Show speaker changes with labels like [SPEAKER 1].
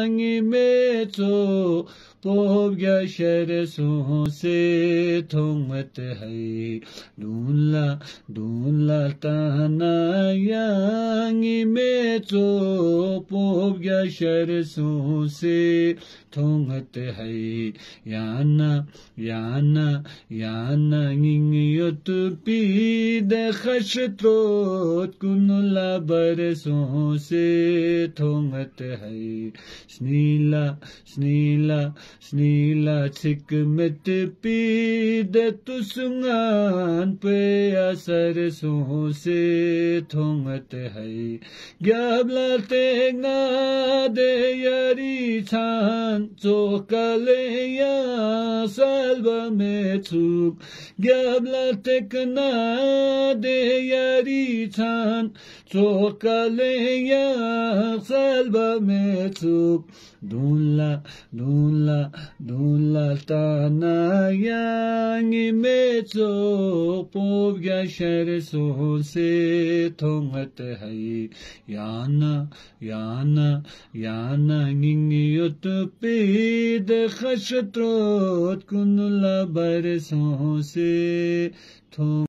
[SPEAKER 1] nangime tso Obgeşere suhuse tomet hay Dunla dunla tana yangi meto Obgeşere suhuse tomet hay Yana yana yana ningiyot pi de khashtrot kunula bare suhuse tomet hay Snila snila Snila hikmet pide tusungan pe asar sohon se thongat hai. Gyabla tegna de yari chan chokaleya salva me chuk. Gyabla tekna de yari chan chokaleya salva me chuk. Dunla, dunla. dunlatana yangi metso povga shere sohse tongate hai yana yana yana ningi yotupi de khashatrot kunula bare sohse